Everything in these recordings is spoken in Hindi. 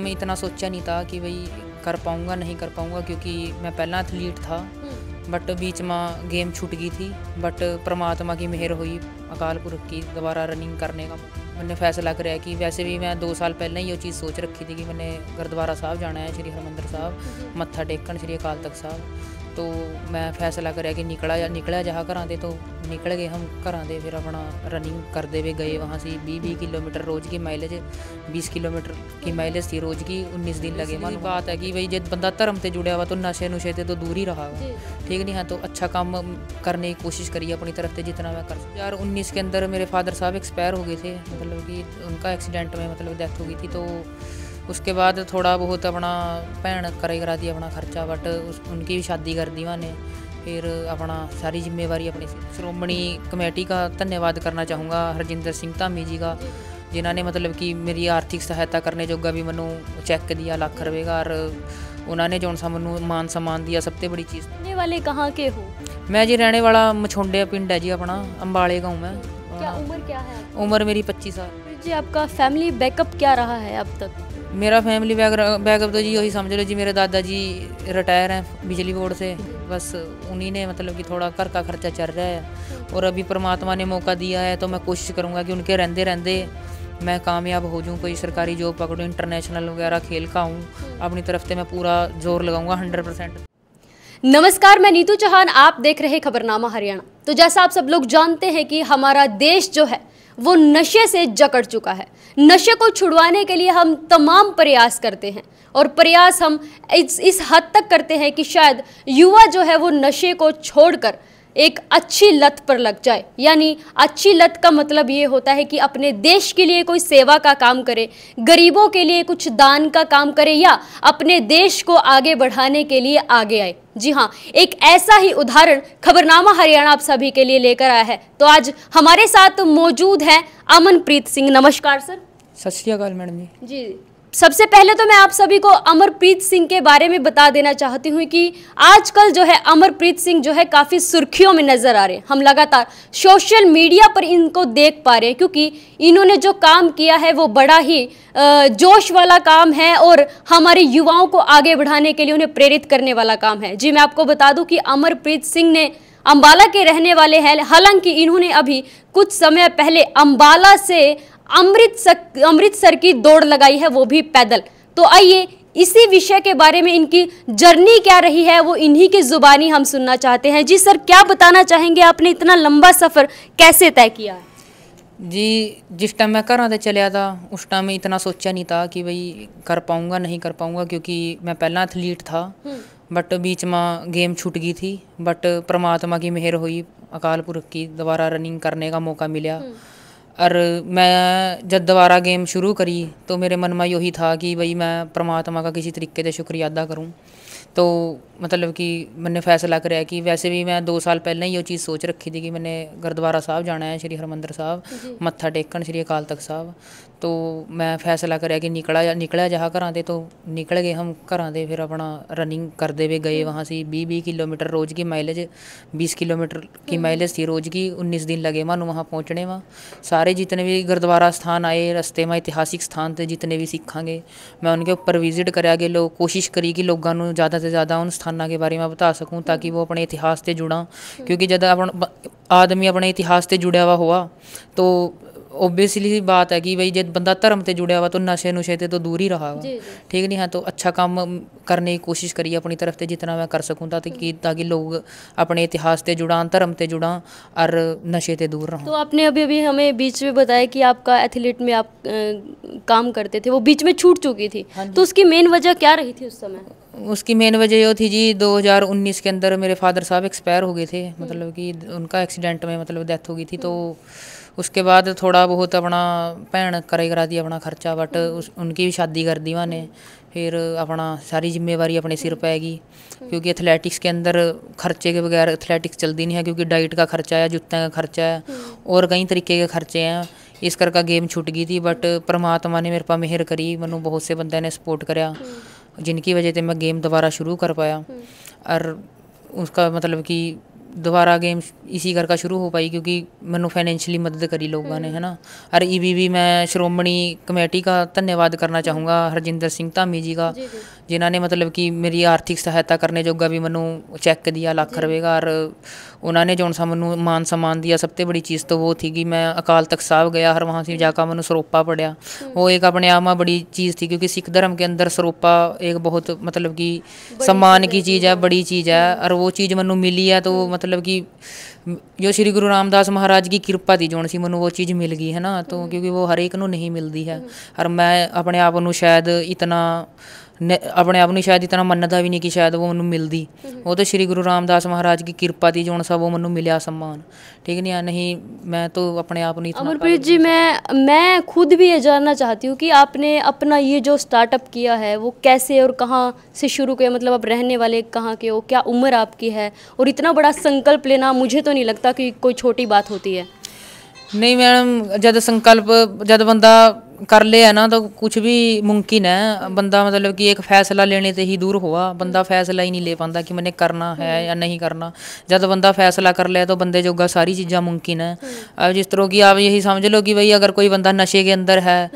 मैं इतना सोचा नहीं था कि भाई कर पाऊँगा नहीं कर पाऊँगा क्योंकि मैं पहला एथलीट था बट हम्म। बीच में गेम छूट गई थी बट परमात्मा की मेहर हुई अकाल पुरख की दोबारा रनिंग करने का मैंने फैसला कराया कि वैसे भी मैं दो साल पहले ही ये चीज़ सोच रखी थी कि मैंने गुरुद्वारा साहब जाना है श्री हरमंदर साहब हम्म। मत्था टेकन श्री अकाल तख्त साहब तो मैं फैसला कर निकला जा निकला जहाँ घर आते तो निकल गए हम घर आते फिर अपना रनिंग करते हुए गए वहाँ से भी बीस किलोमीटर रोज़ की माइलेज बीस किलोमीटर की माइलेज थी रोज़ की उन्नीस दिन लगे मान बात है कि भाई जब बंदा धर्म से जुड़ा हुआ तो नशे नुशे से तो दूर ही रहा ठीक नहीं है तो अच्छा काम करने की कोशिश करिए अपनी तरफ से जितना मैं कर सकूँ यार उन्नीस के अंदर मेरे फादर साहब एक्सपायर हो गए थे मतलब कि उनका एक्सीडेंट में मतलब डेथ हो गई थी तो उसके बाद थोड़ा बहुत अपना भैन करे करा दी अपना खर्चा बट उस उनकी भी शादी कर दी मैंने फिर अपना सारी जिम्मेवारी अपनी श्रोमणी कमेटी का धन्यवाद करना चाहूँगा हरजिंदर सिंह धामी जी का जिन्होंने मतलब कि मेरी आर्थिक सहायता करने जोगा भी मैं चैक दिया लख रुपये का और उन्होंने जो सा मैं मान सम्मान दिया सबसे बड़ी चीज़ वाले कहाँ के हो मैं जी रहने वाला मछोंडे पिंड है जी अपना अम्बाले गाँव में क्या उम्र क्या है उम्र मेरी पच्चीस साल जी आपका फैमिली बैकअप क्या रहा है अब तक मेरा फैमिली बैकअप तो जी यही समझ लो जी मेरे दादाजी रिटायर हैं बिजली बोर्ड से बस उन्हीं ने मतलब कि थोड़ा घर का खर्चा चल रहा है और अभी परमात्मा ने मौका दिया है तो मैं कोशिश करूँगा कि उनके रहते रहते मैं कामयाब हो जाऊँ कोई सरकारी जॉब पकड़ूँ इंटरनेशनल वगैरह खेल का हूँ अपनी तरफ से मैं पूरा जोर लगाऊंगा हंड्रेड परसेंट नमस्कार मैं नीतू चौहान आप देख रहे खबरनामा हरियाणा तो जैसा आप सब लोग जानते हैं कि हमारा देश जो है वो नशे से जकड़ चुका है नशे को छुड़वाने के लिए हम तमाम प्रयास करते हैं और प्रयास हम इस इस हद तक करते हैं कि शायद युवा जो है वो नशे को छोड़कर एक अच्छी लत पर लग जाए यानी अच्छी लत का मतलब ये होता है कि अपने देश के लिए कोई सेवा का काम करे गरीबों के लिए कुछ दान का काम करे या अपने देश को आगे बढ़ाने के लिए आगे आए जी हाँ एक ऐसा ही उदाहरण खबरनामा हरियाणा आप सभी के लिए लेकर आया है तो आज हमारे साथ मौजूद है अमनप्रीत सिंह नमस्कार सर सत श्रीकाल मैडम जी जी सबसे पहले तो मैं आप सभी को अमरप्रीत सिंह के बारे में बता देना चाहती हूँ कि आजकल जो है अमरप्रीत सिंह जो है काफ़ी सुर्खियों में नज़र आ रहे हैं हम लगातार सोशल मीडिया पर इनको देख पा रहे हैं क्योंकि इन्होंने जो काम किया है वो बड़ा ही जोश वाला काम है और हमारे युवाओं को आगे बढ़ाने के लिए उन्हें प्रेरित करने वाला काम है जी मैं आपको बता दूँ कि अमरप्रीत सिंह ने अम्बाला के रहने वाले हैं हालांकि इन्होंने अभी कुछ समय पहले अम्बाला से अमृतसर अमृतसर की दौड़ लगाई है वो भी पैदल तो आइए इसी विषय के बारे में इनकी जर्नी क्या रही है वो इन्हीं की जुबानी हम सुनना चाहते हैं जी सर क्या बताना चाहेंगे आपने इतना लंबा सफ़र कैसे तय किया जी जिस टाइम मैं घर आते चलिया था उस टाइम में इतना सोचा नहीं था कि भाई कर पाऊँगा नहीं कर पाऊँगा क्योंकि मैं पहला एथलीट था बट हम्म। बीच में गेम छूट गई थी बट परमात्मा की मेहर हुई अकाल पुरख की दोबारा रनिंग करने का मौका मिला हम्म। ਔਰ ਮੈਂ ਜਦ ਦੁਬਾਰਾ ਗੇਮ ਸ਼ੁਰੂ ਕਰੀ ਤਾਂ ਮੇਰੇ ਮਨ ਮੈਂ ਯਹੀ ਥਾ ਕਿ ਬਈ ਮੈਂ ਪ੍ਰਮਾਤਮਾ ਦਾ ਕਿਸੇ ਤਰੀਕੇ ਦੇ ਸ਼ੁਕਰੀਆ ਅਦਾ ਕਰੂੰ ਤੋ ਮਤਲਬ ਕਿ ਮੈਨੇ ਫੈਸਲਾ ਕਰਿਆ ਕਿ ਵੈਸੇ ਵੀ ਮੈਂ 2 ਸਾਲ ਪਹਿਲਾਂ ਹੀ ਉਹ ਚੀਜ਼ ਸੋਚ ਰੱਖੀ ਸੀ ਕਿ ਮੈਨੇ ਗੁਰਦੁਆਰਾ ਸਾਹਿਬ ਜਾਣਾ ਹੈ ਸ੍ਰੀ ਹਰਮੰਦਰ ਸਾਹਿਬ ਮੱਥਾ ਟੇਕਣ ਸ੍ਰੀ ਅਕਾਲ ਤਖਤ ਸਾਹਿਬ ਤੋਂ ਮੈਂ ਫੈਸਲਾ ਕਰਿਆ ਕਿ ਨਿਕਲਾ ਨਿਕਲਿਆ ਜਹਾ ਘਰਾਂ ਦੇ ਤੋਂ ਨਿਕਲ ਗਏ ਹਮ ਘਰਾਂ ਦੇ ਫਿਰ ਆਪਣਾ ਰਨਿੰਗ ਕਰਦੇ ਵੇ ਗਏ ਵਹਾਂ ਸੀ 20 20 ਕਿਲੋਮੀਟਰ ਰੋਜ਼ ਕੀ ਮਾਈਲੇਜ 20 ਕਿਲੋਮੀਟਰ ਕੀ ਮਾਈਲੇਜ ਸੀ ਰੋਜ਼ ਕੀ 19 ਦਿਨ ਲਗੇ ਮਾਨੂੰ ਵਹਾਂ ਪਹੁੰਚਣੇ ਵਾ ਸਾਰੇ ਜਿੰਨੇ ਵੀ ਗੁਰਦੁਆਰਾ ਸਥਾਨ ਆਏ ਰਸਤੇ ਮੈਂ ਇਤਿਹਾਸਿਕ ਸਥਾਨ ਤੇ ਜਿੰਨੇ ਵੀ ਸਿੱਖਾਂਗੇ ਮੈਂ ਉਹਨਾਂ ਕੇ ਉੱਪਰ ਵਿਜ਼ਿਟ ਕਰਿਆਗੇ ਲੋਕ ਕੋਸ਼ਿਸ਼ ਕਰੀ ਕਿ ਲੋਕਾਂ ਨੂੰ ਜ਼ਿਆਦਾ ਤੋਂ ਜ਼ਿਆਦਾ ਉਹਨਾਂ ਸਥਾਨਾਂ ਦੇ ਬਾਰੇ ਮੈਂ ਬਤਾ ਸਕੂੰ ਤਾਂ ਕਿ ਉਹ ਆਪਣੇ ਇਤਿਹਾਸ ਤੇ ਜੁੜਾਂ ਕਿਉਂਕਿ ਜਦ ਆਪਣਾ ਆਦਮੀ ਆਪਣੇ ਇਤਿਹਾਸ ਤੇ ਜੁੜਿਆ ਹੋਆ ਤੋ ओबियसली बात है कि भाई जब बंदा धर्म से जुड़िया हुआ तो नशे नुशे से तो दूर ही रहा हुआ ठीक नहीं है तो अच्छा काम करने की कोशिश करिए अपनी तरफ से जितना मैं कर सकूँ ताकि ताकि लोग अपने इतिहास से जुड़ा धर्म से जुड़ा और नशे से दूर रहा तो आपने अभी अभी हमें बीच में बताया कि आपका एथलीट में आप काम करते थे वो बीच में छूट चुकी थी हाँ तो उसकी मेन वजह क्या रही थी उस समय उसकी मेन वजह ये थी जी 2019 के अंदर मेरे फादर साहब एक्सपायर हो गए थे मतलब कि उनका एक्सीडेंट में मतलब डेथ हो गई थी तो उसके बाद थोड़ा बहुत अपना भैन करे करा दी अपना खर्चा बट उस उनकी भी शादी कर दी मैंने फिर अपना सारी जिम्मेवारी अपने सिर पैगी क्योंकि एथलेटिक्स के अंदर खर्चे के बगैर एथलेटिक्स चलती नहीं है क्योंकि डाइट का खर्चा है जूते का खर्चा है और कई तरीके के खर्चे हैं इस करके गेम छुट गई थी बट परमात्मा ने मेरे पर मेहर करी मैं बहुत से बंद ने सपोर्ट कराया जिनकी वजह से मैं गेम दोबारा शुरू कर पाया और उसका मतलब कि ਦੁਬਾਰਾ ਗੇਮ ਇਸੀ ਕਰਕੇ ਸ਼ੁਰੂ ਹੋ ਪਾਈ ਕਿਉਂਕਿ ਮੈਨੂੰ ਫਾਈਨੈਂਸ਼ਲੀ ਮਦਦ ਕਰੀ ਲੋਕਾਂ ਨੇ ਹਨਾ ਔਰ ईबीबी ਮੈਂ ਸ਼੍ਰੋਮਣੀ ਕਮੇਟੀ ਦਾ ਧੰਨਵਾਦ ਕਰਨਾ ਚਾਹੂੰਗਾ ਹਰਜਿੰਦਰ ਸਿੰਘ ਧਾਮੀ ਜੀ ਦਾ ਜਿਨ੍ਹਾਂ ਨੇ ਮਤਲਬ ਕਿ ਮੇਰੀ ਆਰਥਿਕ ਸਹਾਇਤਾ ਕਰਨ ਜੋਗਾ ਵੀ ਮੈਨੂੰ ਚੈੱਕ ਦਿਆ ਲੱਖ ਰੁਪਏ ਘਰ ਉਹਨਾਂ ਨੇ ਜੋਨ ਸਾ ਮੈਨੂੰ ਮਾਨ ਸਨਮਾਨ ਦਿਆ ਸਭ ਤੋਂ ਬੜੀ ਚੀਜ਼ ਤੋਂ ਉਹ ਥੀ ਕਿ ਮੈਂ ਅਕਾਲ ਤਖਤ ਸਾਹਿਬ ਗਿਆ ਹਰ ਵਹਾਂ ਜਾ ਕੇ ਮੈਨੂੰ ਸਰੋਪਾ ਪੜਿਆ ਉਹ ਇੱਕ ਆਪਣੇ ਆਪ ਮਾ ਬੜੀ ਚੀਜ਼ ਥੀ ਕਿਉਂਕਿ ਸਿੱਖ ਧਰਮ ਕੇ ਅੰਦਰ ਸਰੋਪਾ ਇੱਕ ਬਹੁਤ ਮਤਲਬ ਕਿ ਸਨਮਾਨ ਕੀ ਚੀਜ਼ ਹੈ ਬੜੀ ਚੀਜ਼ ਹੈ ਔਰ ਉਹ ਚੀਜ਼ ਮੈਨੂੰ ਮਿਲੀ ਹੈ ਤਾਂ ਉਹ ਮਤਲਬ ਕਿ ਜੋ ਸ੍ਰੀ ਗੁਰੂ ਰਾਮਦਾਸ ਮਹਾਰਾਜ ਦੀ ਕਿਰਪਾ ਦੀ ਜੋਨ ਸੀ ਮੈਨੂੰ ਉਹ ਚੀਜ਼ ਮਿਲ ਗਈ ਹੈ ਨਾ ਤਾਂ ਕਿਉਂਕਿ ਉਹ ਹਰ ਇੱਕ ਨੂੰ ਨਹੀਂ ਮਿਲਦੀ ਹੈ ਔਰ ਮੈਂ ਆਪਣੇ ਆਪ ਨੂੰ ਸ਼ਾਇਦ ਇਤਨਾ ਆਪਣੇ ਆਪ ਨੂੰ ਸ਼ਾਇਦ ਇਤਨਾ ਮੰਨਦਾ ਵੀ ਨਹੀਂ ਕਿ ਸ਼ਾਇਦ ਉਹ ਮੈਨੂੰ ਮਿਲਦੀ ਉਹ ਤਾਂ ਸ੍ਰੀ ਗੁਰੂ ਰਾਮਦਾਸ ਮਹਾਰਾਜ की कृपा थी जो सब वो ਮੈਨੂੰ ਮਿਲਿਆ सम्मान ठीक नहीं है नहीं मैं तो अपने आप नहीं अमरप्रीत जी मैं मैं खुद भी ये जानना चाहती हूँ कि आपने अपना ये जो स्टार्टअप किया है वो कैसे और कहाँ से शुरू किया मतलब आप रहने वाले कहाँ के हो क्या उम्र आपकी है और इतना बड़ा संकल्प लेना मुझे तो नहीं लगता कि कोई छोटी बात होती है नहीं मैडम जब संकल्प जब बंदा ਕਰ ਲਿਆ ਨਾ ਤਾਂ ਕੁਝ ਵੀ ਮੁਮਕਿਨ ਹੈ ਬੰਦਾ ਮਤਲਬ ਕਿ ਇੱਕ ਫੈਸਲਾ ਲੈਣੇ ਤੇ ਹੀ ਦੂਰ ਹੋਆ ਬੰਦਾ ਫੈਸਲਾ ਹੀ ਨਹੀਂ ਲੈ ਪਾਉਂਦਾ ਕਿ ਮੈਨੇ ਕਰਨਾ ਹੈ ਜਾਂ ਨਹੀਂ ਕਰਨਾ ਜਦ ਬੰਦਾ ਫੈਸਲਾ ਕਰ ਲਿਆ ਤਾਂ ਬੰਦੇ ਜੋਗਾ ਸਾਰੀ ਚੀਜ਼ਾਂ ਮੁਮਕਿਨ ਹੈ ਜਿਸ ਤਰ੍ਹਾਂ ਕਿ ਆਪ ਇਹੀ ਸਮਝ ਲਓ ਕਿ ਭਈ ਅਗਰ ਕੋਈ ਬੰਦਾ ਨਸ਼ੇ ਦੇ ਅੰਦਰ ਹੈ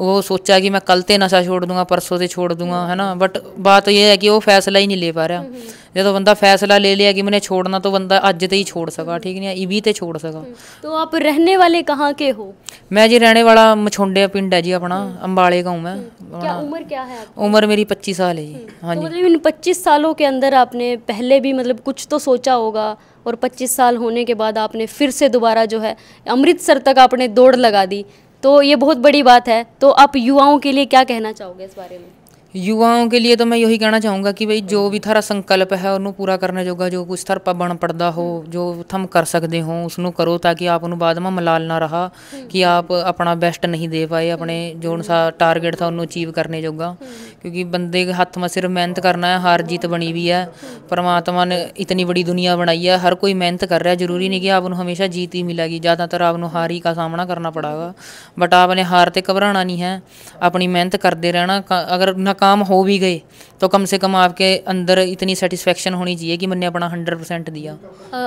वो सोचा कि मैं कल ते नशा छोड़ दूंगा परसों से छोड़ दूंगा हम्म। है ना बट बात यह है कि वो फैसला ही नहीं ले पा रहा हम्म, हम्म। जब तो बंदा फैसला ले लिया कि मैंने छोड़ना तो बंदा अज ते ही छोड़ सका ठीक नहीं इवी ते छोड़ सका तो आप रहने वाले कहाँ के हो मैं जी रहने वाला मछोंडे पिंड है जी अपना अम्बाले का हूँ मैं क्या उम्र क्या है उम्र मेरी पच्चीस साल है जी हाँ तो जी मतलब इन पच्चीस सालों के अंदर आपने पहले भी मतलब कुछ तो सोचा होगा और 25 साल होने के बाद आपने फिर से दोबारा जो है अमृतसर तक आपने दौड़ लगा दी तो ये बहुत बड़ी बात है तो आप युवाओं के लिए क्या कहना चाहोगे इस बारे में ਯੁਵਾਵਾਂ ਕੇ ਲਈ ਤਾਂ ਮੈਂ ਯਹੀ ਕਹਿਣਾ ਚਾਹੂੰਗਾ ਕਿ ਭਈ ਜੋ ਵੀ ਥਾਰਾ ਸੰਕਲਪ ਹੈ ਉਹਨੂੰ ਪੂਰਾ ਕਰਨ ਜੋਗਾ ਜੋ ਕੁਛ ਥਰਪਾ ਬਣ ਪੜਦਾ ਹੋ ਜੋ ਥਮ ਕਰ ਸਕਦੇ ਹੋ ਉਸ ਨੂੰ ਕਰੋ ਤਾਂ ਕਿ ਆਪ ਨੂੰ ਬਾਅਦ ਮਾ ਮਲਾਲ ਨਾ ਰਹਾ ਕਿ ਆਪ ਆਪਣਾ ਬੈਸਟ ਨਹੀਂ ਦੇ ਪਾਏ ਆਪਣੇ ਜੋ ਸਾ ਟਾਰਗੇਟ ਥਾ ਉਹਨੂੰ ਅਚੀਵ ਕਰਨੇ ਜੋਗਾ ਕਿਉਂਕਿ ਬੰਦੇ ਦੇ ਹੱਥ ਮਾ ਸਿਰਫ ਮਿਹਨਤ ਕਰਨਾ ਹੈ ਹਾਰ ਜਿੱਤ ਬਣੀ ਵੀ ਹੈ ਪਰਮਾਤਮਾ ਨੇ ਇਤਨੀ ਵੱਡੀ ਦੁਨੀਆ ਬਣਾਈ ਹੈ ਹਰ ਕੋਈ ਮਿਹਨਤ ਕਰ ਰਿਹਾ ਜ਼ਰੂਰੀ ਨਹੀਂ ਕਿ ਆਪ ਨੂੰ ਹਮੇਸ਼ਾ ਜੀਤ ਹੀ ਮਿਲੇਗੀ ਜ਼ਿਆਦਾਤਰ ਆਪ ਨੂੰ ਹਾਰ ਹੀ ਦਾ ਸਾਹਮਣਾ ਕਰਨਾ ਪੜਾਗਾ ਬਟ ਆਪ ਨੇ ਹਾਰ ਤੇ ਘਬਰਾਣਾ ਨਹੀਂ ਹੈ ਆਪਣੀ ਮਿਹਨਤ ਕਰਦੇ ਰਹਿਣਾ ਅਗਰ ਨਾ काम हो भी गए तो कम से कम आपके अंदर इतनी सेटिस्फेक्शन होनी चाहिए कि मैंने अपना हंड्रेड परसेंट दिया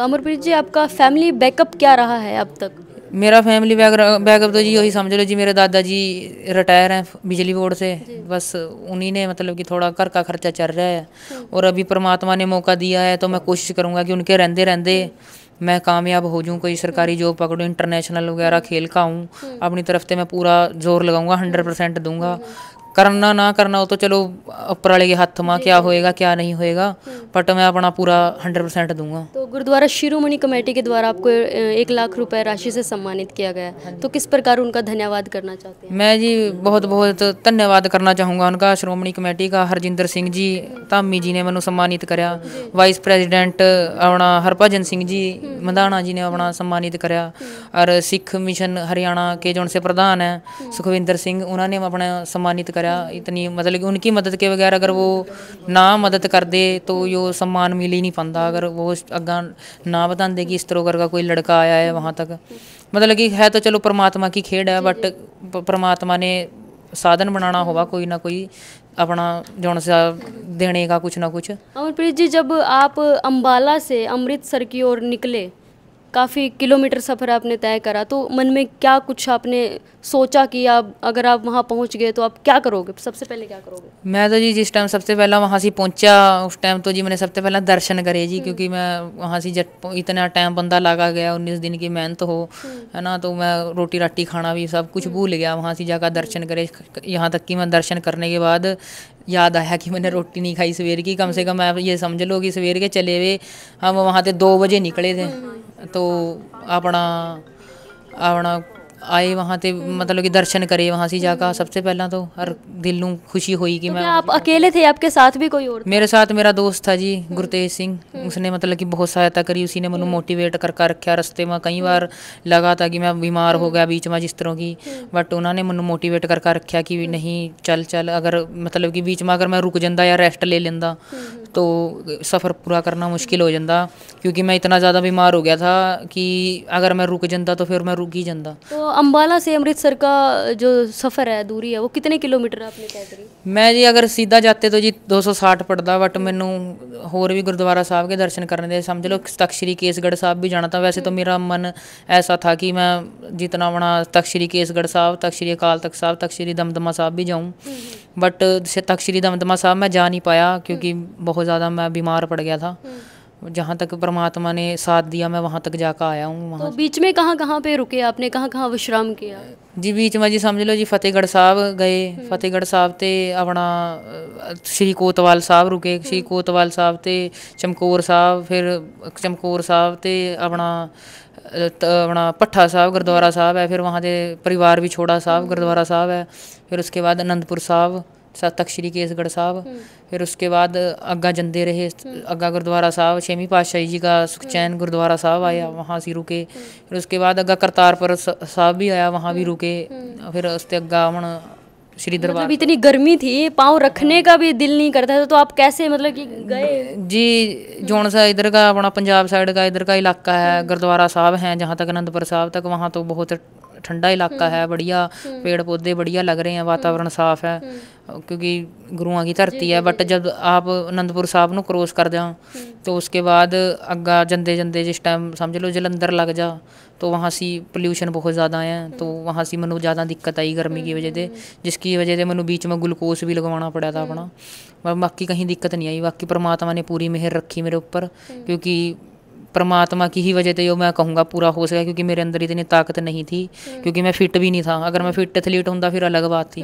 अमरप्रीत जी आपका फैमिली बैकअप क्या रहा है अब तक मेरा फैमिली बैकअप तो जी यही समझ लो जी मेरे दादाजी रिटायर हैं बिजली बोर्ड से बस उन्हीं ने मतलब कि थोड़ा घर का खर्चा चल रहा है और अभी परमात्मा ने मौका दिया है तो मैं कोशिश करूँगा कि उनके रहते रहते मैं कामयाब हो जाऊँ कोई सरकारी जॉब पकड़ूँ इंटरनेशनल वगैरह खेल का हूँ अपनी तरफ से मैं पूरा जोर लगाऊँगा हंड्रेड परसेंट दूँगा करना ना करना हो तो चलो ऊपर वाले के हथ में क्या होएगा क्या नहीं होएगा बट हम्म। मैं अपना पूरा हंड्रेड परसेंट दूंगा तो गुरुद्वारा शिरोमणि कमेटी के द्वारा आपको एक लाख रुपए राशि से सम्मानित किया गया हाँ तो किस प्रकार उनका धन्यवाद करना चाहते हैं मैं जी बहुत बहुत धन्यवाद करना चाहूँगा उनका श्रोमणी कमेटी का हरजिंदर सिंह जी धामी जी ने मैं सम्मानित कराया वाइस प्रेजिडेंट अपना हरभजन सिंह जी हम्म। मंधाना जी ने अपना सम्मानित कराया हम्म। और सिख मिशन हरियाणा के जो उनसे प्रधान है सुखविंदर सिंह उन्होंने अपना सम्मानित कर करा इतनी मतलब कि उनकी मदद के बगैर अगर वो ना मदद कर दे तो यो सम्मान मिल ही नहीं पाता अगर वो अग्गा ना बता दे कि इस तरह का कोई लड़का आया है वहाँ तक मतलब कि है तो चलो परमात्मा की खेड है बट परमात्मा ने साधन बनाना होगा कोई ना कोई अपना जौन सा देने का कुछ ना कुछ अमरप्रीत जी जब आप अम्बाला से अमृतसर की ओर निकले काफ़ी किलोमीटर सफ़र आपने तय करा तो मन में क्या कुछ आपने सोचा कि आप अगर आप वहाँ पहुँच गए तो आप क्या करोगे सबसे पहले क्या करोगे मैं तो जी जिस टाइम सबसे पहला वहाँ से पहुँचा उस टाइम तो जी मैंने सबसे पहला दर्शन करे जी हम्म। क्योंकि मैं वहाँ से जट इतना टाइम बंदा लगा गया उन्नीस दिन की मेहनत तो हो हम्म। है ना तो मैं रोटी राटी खाना भी सब कुछ हम्म। भूल गया वहाँ से जाकर दर्शन करे यहाँ तक कि मैं दर्शन करने के बाद याद आया कि मैंने रोटी नहीं खाई सवेर की कम से कम आप ये समझ लो कि सवेर के चले हुए हम वहाँ से दो बजे निकले थे तो अपना अपना आए वहाँ ते मतलब कि दर्शन करे वहाँ से जाकर सबसे पहला तो हर दिल नू खुशी हुई कि तो मैं आप अकेले थे आपके साथ भी कोई और मेरे साथ मेरा दोस्त था जी गुरतेज सिंह उसने मतलब कि बहुत सहायता करी उसी ने मैं मोटिवेट हम्म। कर रखा रस्ते में कई बार लगा था कि मैं बीमार हो गया हम्म। बीच में जिस तरह की बट हम्म। उन्होंने मैं मोटिवेट कर कर रखा कि नहीं चल चल अगर मतलब कि बीच में अगर मैं रुक जाता या रेस्ट ले लेंदा तो सफ़र पूरा करना मुश्किल हो जाता क्योंकि मैं इतना ज़्यादा बीमार हो गया था कि अगर मैं रुक जाता तो फिर मैं रुक ही जाता तो अम्बाला से अमृतसर का जो सफ़र है दूरी है वो कितने किलोमीटर आपने ਕਹਿ करी ਮੈਂ ਜੀ ਅਗਰ ਸਿੱਧਾ ਜਾਂਦੇ ਤਾਂ ਜੀ 260 ਪੜਦਾ ਬਟ ਮੈਨੂੰ ਹੋਰ ਵੀ ਗੁਰਦੁਆਰਾ ਸਾਹਿਬ ਦੇ ਦਰਸ਼ਨ ਕਰਨ ਦੇ ਸਮਝ ਲਓ ਤਖ਼ਤ ਸ੍ਰੀ ਕੇਸਗੜ੍ਹ ਸਾਹਿਬ ਵੀ ਜਾਣਾ ਤਾਂ ਵੈਸੇ ਤਾਂ ਮੇਰਾ ਮਨ ਐਸਾ ਥਾ ਕਿ ਮੈਂ ਜਿਤਨਾ ਬਣਾ ਤਖ਼ਤ ਸ੍ਰੀ ਕੇਸਗੜ੍ਹ ਸਾਹਿਬ ਤਖ਼ਤ ਸ੍ਰੀ ਅਕਾਲ ਤਖ਼ਤ ਸਾਹਿਬ ਤਖ਼ਤ ਸ੍ਰੀ ਦਮਦਮਾ ਸਾਹਿਬ ਵੀ ਜਾਊਂ ਬਟ ਤਖ਼ਤ ਸ੍ਰੀ ਦਮਦਮਾ ਸਾਹਿਬ ਮੈਂ ਜਾ ਨਹੀਂ ਪਾਇਆ ਕਿਉਂਕਿ ਬਹੁਤ ਜ਼ਿਆਦਾ ਮੈਂ ਬਿਮਾਰ ਪੜ ਗਿਆ ਥਾ ਜਹਾਂ ਤੱਕ ਪ੍ਰਮਾਤਮਾ ਨੇ ਸਾਥ ਦਿਆ ਮੈਂ ਵਹਾਂ ਤੱਕ ਜਾ ਕੇ ਆਇਆ ਹਾਂ ਵਹਾਂ ਤੋਂ ਵਿੱਚ में ਕਹਾਂ ਕਹਾਂ ਪੇ ਰੁਕੇ ਆਪਨੇ ਕਹਾਂ ਕਹਾਂ ਵਿਸ਼ਰਾਮ किया ਜੀ ਵਿੱਚ ਮੈਂ ਜੀ ਸਮਝ ਲਓ ਜੀ ਫਤਿਹਗੜ੍ਹ ਸਾਹਿਬ ਗਏ ਫਤਿਹਗੜ੍ਹ ਸਾਹਿਬ ਤੇ ਆਪਣਾ ਸ੍ਰੀ ਕੋਤਵਾਲ ਸਾਹਿਬ ਰੁਕੇ ਸ੍ਰੀ ਕੋਤਵਾਲ ਸਾਹਿਬ ਤੇ ਚਮਕੌਰ ਸਾਹਿਬ ਫਿਰ ਚਮਕੌਰ ਸਾਹਿਬ ਤੇ ਆਪਣਾ ਆਪਣਾ ਪੱਠਾ ਸਾਹਿਬ ਗੁਰਦੁਆਰਾ ਸਾਹਿਬ ਹੈ ਫਿਰ ਵਹਾਂ ਦੇ ਪਰਿਵਾਰ ਵੀ ਛੋੜਾ ਸਾਹਿਬ ਗੁਰਦੁਆਰਾ ਸਾਹਿਬ ਹੈ ਫਿਰ ਉਸਕੇ ਬਾਅਦ ਅਨੰਦਪੁਰ ਸਾਹਿਬ तख्त श्री केसगढ़ साहब हम्म। फिर उसके बाद अग्गा जंदे रहे हम्म। अग्गा गुरुद्वारा साहब छेवीं पातशाही जी का सुखचैन हम्म। गुरुद्वारा साहब आया वहाँ से रुके फिर उसके बाद अग्गा करतारपुर साहब भी आया वहाँ भी रुके फिर उसके अग्गा अमन श्री मतलब दरबार मतलब इतनी गर्मी थी पाँव रखने हाँ। का भी दिल नहीं करता था तो आप कैसे मतलब कि गए जी जोन सा इधर का अपना पंजाब साइड का इधर का इलाका है गुरुद्वारा साहब हैं जहाँ तक आनंदपुर साहब तक वहाँ तो बहुत ਠੰਡਾ ਇਲਾਕਾ ਹੈ ਵਧੀਆ ਪੇੜ ਪੌਦੇ ਵਧੀਆ ਲੱਗ ਰਹੇ ਆ ਵਾਤਾਵਰਣ ਸਾਫ਼ ਹੈ ਕਿਉਂਕਿ ਗੁਰੂਆਂ ਦੀ ਧਰਤੀ ਹੈ ਬਟ ਜਦ ਆਪ ਅਨੰਦਪੁਰ ਸਾਹਿਬ ਨੂੰ ਕ੍ਰੋਸ ਕਰ ਤਾਂ ਤੋ ਉਸਕੇ ਬਾਅਦ ਅੱਗਾ ਜੰਦੇ ਜੰਦੇ ਜਿਸ ਟਾਈਮ ਸਮਝ ਲਓ ਜਲੰਧਰ ਲੱਗ ਜਾ ਤੋ ਵਹਾਂ ਸੀ ਪੋਲੂਸ਼ਨ ਬਹੁਤ ਜ਼ਿਆਦਾ ਆਇਆ ਤੋ ਵਹਾਂ ਸੀ ਮੈਨੂੰ ਜ਼ਿਆਦਾ ਦਿੱਕਤ ਆਈ ਗਰਮੀ ਦੀ ਵਜ੍ਹਾ ਦੇ ਜਿਸ ਕੀ ਵਜ੍ਹਾ ਦੇ ਮੈਨੂੰ ਵਿੱਚ ਮ ਗਲੂਕੋਸ ਵੀ ਲਗਵਾਉਣਾ ਪੜਿਆ ਤਾਂ ਆਪਣਾ ਬਾਕੀ ਕਹੀਂ ਦਿੱਕਤ ਨਹੀਂ ਆਈ ਬਾਕੀ ਪ੍ਰਮਾਤਮਾ ਨੇ ਪੂਰੀ ਮਿਹਰ ਰੱਖੀ ਮੇਰੇ ਉੱਪਰ ਕਿਉਂਕਿ परमात्मा की ही वजह से यो मैं कहूँगा पूरा हो सका क्योंकि मेरे अंदर इतनी ताकत नहीं थी हम्म। क्योंकि मैं फिट भी नहीं था अगर मैं फिट एथलीट होता फिर अलग बात थी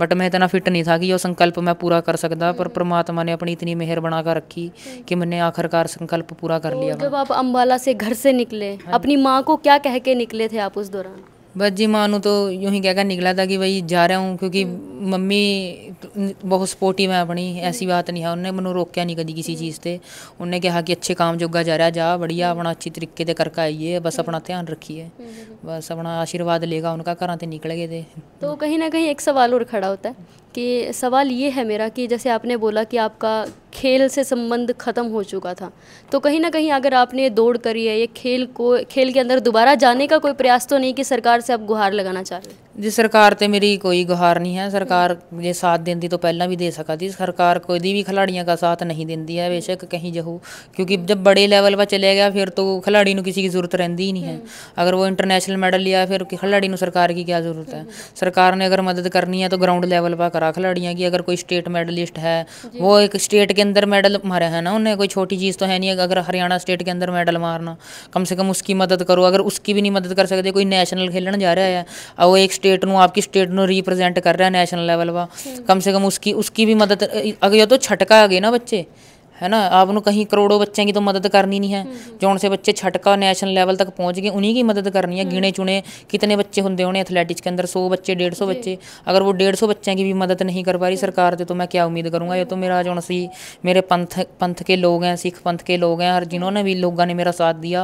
बट हम्म। मैं इतना फिट नहीं था कि यो संकल्प मैं पूरा कर सकता पर हम्म। परमात्मा ने अपनी इतनी मेहर बना कर रखी कि मैंने आखिरकार संकल्प पूरा कर तो लिया जब आप अम्बाला से घर से निकले हाँ अपनी माँ को क्या कह के निकले थे आप उस दौरान बस जी मानू तो यूं ही कहकर निकला था कि भाई जा रहा हूँ क्योंकि हम्म। मम्मी बहुत सपोर्टिव है अपनी ऐसी बात नहीं है उन्होंने मैनू रोकया नहीं कभी किसी चीज़ से उन्हें कहा कि अच्छे काम जोगा जा रहा जा बढ़िया हम्म। अपना अच्छी तरीके से करके आइए बस अपना ध्यान रखिए हम्म, बस अपना आशीर्वाद लेगा उनका घर से निकल गए थे तो कहीं ना कहीं एक सवाल और खड़ा होता है कि सवाल ये है मेरा कि जैसे आपने बोला कि आपका खेल से संबंध ख़त्म हो चुका था तो कहीं ना कहीं अगर आपने दौड़ करी है ये खेल को खेल के अंदर दोबारा जाने का कोई प्रयास तो नहीं कि सरकार से आप गुहार लगाना चाह रहे जी सरकार तो मेरी कोई गुहार नहीं है ਸਰਕਾਰ ਜੇ ਸਾਥ दें तो ਪਹਿਲਾਂ भी दे ਸਕਦੀ ਸਰਕਾਰ ਕੋਈ ਵੀ खिलाड़ियों का साथ नहीं देती है बेशक कहीं जहू क्योंकि जब बड़े लैवल पर चले गया फिर तो खिलाड़ी किसी की ज़रूरत रही नहीं है अगर वो इंटरनेशनल मेडल लिया फिर खिलाड़ी सरकार की क्या ज़रूरत है सरकार ने अगर मदद करनी है तो ग्राउंड लैवल पर करा खिलाड़ियों की अगर कोई स्टेट मेडलिस्ट है वो एक स्टेट के अंदर मेडल मारे है ना उन्हें कोई छोटी चीज़ तो है नहीं अगर हरियाणा स्टेट के अंदर मेडल मारना कम से कम उसकी मदद करो अगर उसकी भी नहीं मदद कर सकते कोई नेशनल खेलन जा रहा है और वो एक ਸਟੇਟ ਨੂੰ ਆਪਕੀ ਸਟੇਟ ਨੂੰ ਰਿਪਰੈਜ਼ੈਂਟ ਕਰ ਰਿਹਾ ਨੈਸ਼ਨਲ ਲੈਵਲ ਵਾ ਕਮ ਸੇ ਕਮ ਉਸकी उसकी भी मदद अगर ये तो छटका आ गए ना बच्चे है ना आपने कहीं करोड़ों बच्चों की तो मदद करनी नहीं है हम्म, हम्म। जौन से बच्चे छटका नेशनल लेवल तक पहुँच गए उन्हीं की मदद करनी है हम्म। गिने चुने कितने बच्चे होंगे उन्हें एथलेटिक्स के अंदर सौ बच्चे डेढ़ सौ बच्चे अगर वो डेढ़ सौ बच्चों की भी मदद नहीं कर पा रही सरकार से तो मैं क्या उम्मीद करूँगा ये तो मेरा जो सी मेरे पंथ पंथ के लोग हैं सिख पंथ के लोग हैं हर जिन्होंने भी लोगों ने मेरा साथ दिया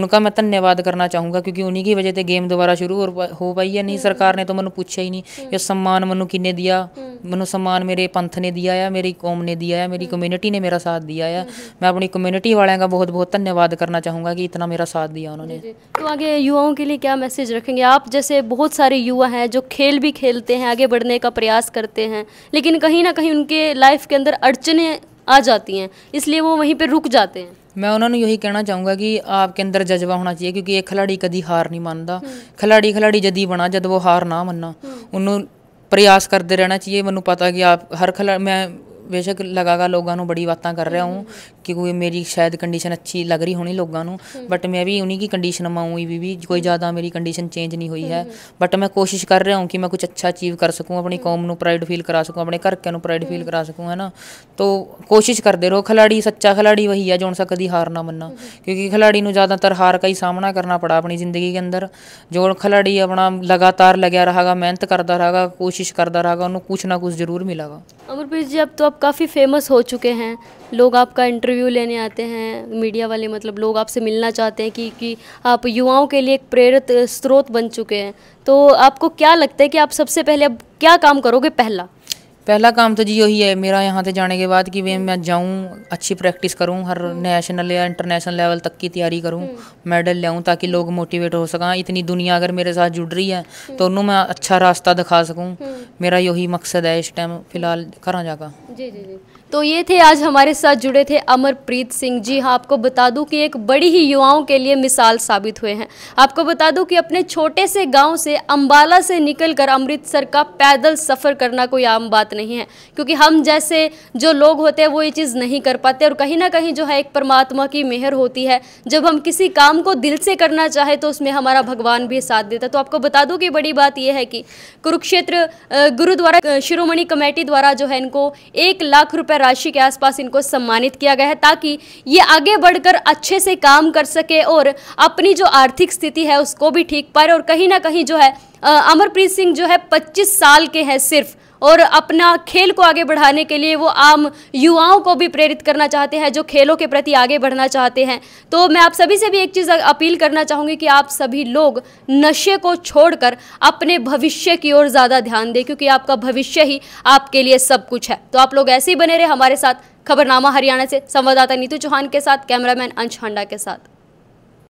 उनका मैं धन्यवाद करना चाहूँगा क्योंकि उन्हीं की वजह से गेम दोबारा शुरू हो पाई है नहीं सरकार ने तो मैं पूछा ही नहीं ये सम्मान मैं किन्ने दिया मैं सम्मान मेरे पंथ ने दिया है मेरी कौम ने दिया है मेरी कम्यूनिटी ने मेरा साथ दिया है मैं अपनी कम्युनिटी वालों का बहुत बहुत धन्यवाद करना चाहूँगा कि इतना मेरा साथ दिया उन्होंने तो आगे युवाओं के लिए क्या मैसेज रखेंगे आप जैसे बहुत सारे युवा हैं जो खेल भी खेलते हैं आगे बढ़ने का प्रयास करते हैं लेकिन कहीं ना कहीं उनके लाइफ के अंदर अड़चने आ जाती हैं इसलिए वो वहीं पर रुक जाते हैं मैं उन्होंने यही कहना चाहूँगा कि आपके अंदर जज्बा होना चाहिए क्योंकि एक खिलाड़ी कभी हार नहीं मानता हम्म। खिलाड़ी खिलाड़ी जदी बना जद वो हार ना मनना हम्म। उन्होंने प्रयास करते रहना चाहिए मैं पता कि आप हर खिला मैं ਬੇਸ਼ੱਕ ਲਗਾਗਾ ਲੋਕਾਂ ਨੂੰ ਬੜੀ ਬਾਤਾਂ ਕਰ ਰਿਹਾ ਹੂੰ ਕਿ ਕੋਈ ਮੇਰੀ ਸ਼ਾਇਦ ਕੰਡੀਸ਼ਨ ਅੱਛੀ ਲੱਗ ਰਹੀ ਹੋਣੀ ਲੋਕਾਂ ਨੂੰ ਬਟ ਮੈਂ ਵੀ ਉਨੀ ਕੀ ਕੰਡੀਸ਼ਨ ਮਾਉਂਗੀ ਵੀ ਵੀ ਕੋਈ ਜ਼ਿਆਦਾ ਮੇਰੀ ਕੰਡੀਸ਼ਨ ਚੇਂਜ ਨਹੀਂ ਹੋਈ ਹੈ ਬਟ ਮੈਂ ਕੋਸ਼ਿਸ਼ ਕਰ ਰਿਹਾ ਹੂੰ ਕਿ ਮੈਂ ਕੁਝ ਅੱਛਾ ਅਚੀਵ ਕਰ ਸਕੂੰ ਆਪਣੀ ਕੌਮ ਨੂੰ ਪ੍ਰਾਈਡ ਫੀਲ ਕਰਾ ਸਕੂੰ ਆਪਣੇ ਘਰ ਘਰਕਿਆਂ ਨੂੰ ਪ੍ਰਾਈਡ ਫੀਲ ਕਰਾ ਸਕੂੰ ਹੈ ਨਾ ਤੋ ਕੋਸ਼ਿਸ਼ ਕਰਦੇ ਰਹੋ ਖਿਲਾੜੀ ਸੱਚਾ ਖਿਲਾੜੀ ਵਹੀ ਹੈ ਜੋ ਹੁਣ ਕਦੀ ਹਾਰ ਨਾ ਮੰਨਾ ਕਿਉਂਕਿ ਖਿਲਾੜੀ ਨੂੰ ਜ਼ਿਆਦਾਤਰ ਹਾਰ ਦਾ ਹੀ ਸਾਹਮਣਾ ਕਰਨਾ ਪੜਾ ਆਪਣੀ ਜ਼ਿੰਦਗੀ ਦੇ ਅੰਦਰ ਜੋ ਖਿਲਾੜੀ ਆਪਣਾ ਲਗਾਤਾਰ ਲੱਗਿਆ ਰਹਾਗਾ ਮਿਹਨਤ ਕਰਦਾ ਰਹਾਗਾ ਕੋਸ਼ਿਸ਼ ਕਰਦਾ ਰਹਾਗਾ ਉਹਨੂੰ ਕੁਝ ਨਾ ਕੁਝ ਜ਼ਰੂਰ ਮਿਲੇਗਾ ਅਗਰ ਜੀ ਅਬ ਤੋ ਆਪ काफ़ी फेमस हो चुके हैं लोग आपका इंटरव्यू लेने आते हैं मीडिया वाले मतलब लोग आपसे मिलना चाहते हैं कि कि आप युवाओं के लिए एक प्रेरित स्रोत बन चुके हैं तो आपको क्या लगता है कि आप सबसे पहले अब क्या काम करोगे पहला पहला काम तो जी यही है मेरा यहाँ से जाने के बाद कि भाई मैं जाऊँ अच्छी प्रैक्टिस करूँ हर नेशनल या इंटरनेशनल लेवल तक की तैयारी करूँ मेडल लाऊँ ताकि लोग मोटिवेट हो सकें इतनी दुनिया अगर मेरे साथ जुड़ रही है तो उन्होंने मैं अच्छा रास्ता दिखा सकूँ हम्म। मेरा यही मकसद है इस टाइम फिलहाल घर जाकर जी जी जी तो ये थे आज हमारे साथ जुड़े थे अमरप्रीत सिंह जी हाँ आपको बता दूं कि एक बड़ी ही युवाओं के लिए मिसाल साबित हुए हैं आपको बता दूं कि अपने छोटे से गांव से अंबाला से निकलकर अमृतसर का पैदल सफ़र करना कोई आम बात नहीं है क्योंकि हम जैसे जो लोग होते हैं वो ये चीज़ नहीं कर पाते और कहीं ना कहीं जो है एक परमात्मा की मेहर होती है जब हम किसी काम को दिल से करना चाहे तो उसमें हमारा भगवान भी साथ देता है तो आपको बता दूँ कि बड़ी बात यह है कि कुरुक्षेत्र गुरुद्वारा शिरोमणि कमेटी द्वारा जो है इनको एक लाख रुपये राशि के आसपास इनको सम्मानित किया गया है ताकि ये आगे बढ़कर अच्छे से काम कर सके और अपनी जो आर्थिक स्थिति है उसको भी ठीक पाए और कहीं ना कहीं जो है अमरप्रीत सिंह जो है पच्चीस साल के हैं सिर्फ और अपना खेल को आगे बढ़ाने के लिए वो आम युवाओं को भी प्रेरित करना चाहते हैं जो खेलों के प्रति आगे बढ़ना चाहते हैं तो मैं आप सभी से भी एक चीज़ अपील करना चाहूँगी कि आप सभी लोग नशे को छोड़कर अपने भविष्य की ओर ज़्यादा ध्यान दें क्योंकि आपका भविष्य ही आपके लिए सब कुछ है तो आप लोग ऐसे ही बने रहे हमारे साथ खबरनामा हरियाणा से संवाददाता नीतू चौहान के साथ कैमरामैन अंश हांडा के साथ